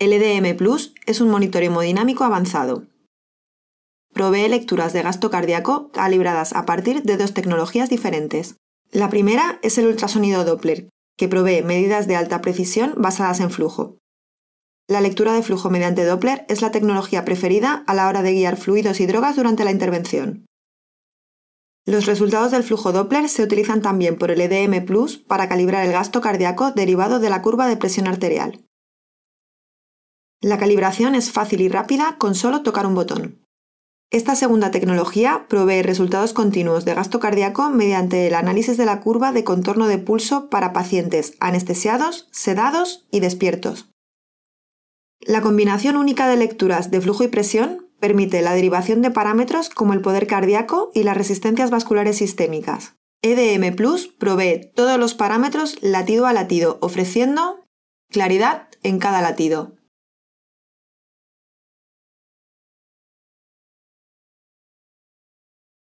LDM Plus es un monitor hemodinámico avanzado. Provee lecturas de gasto cardíaco calibradas a partir de dos tecnologías diferentes. La primera es el ultrasonido Doppler, que provee medidas de alta precisión basadas en flujo. La lectura de flujo mediante Doppler es la tecnología preferida a la hora de guiar fluidos y drogas durante la intervención. Los resultados del flujo Doppler se utilizan también por el EDM Plus para calibrar el gasto cardíaco derivado de la curva de presión arterial. La calibración es fácil y rápida con solo tocar un botón. Esta segunda tecnología provee resultados continuos de gasto cardíaco mediante el análisis de la curva de contorno de pulso para pacientes anestesiados, sedados y despiertos. La combinación única de lecturas de flujo y presión permite la derivación de parámetros como el poder cardíaco y las resistencias vasculares sistémicas. EDM Plus provee todos los parámetros latido a latido, ofreciendo claridad en cada latido.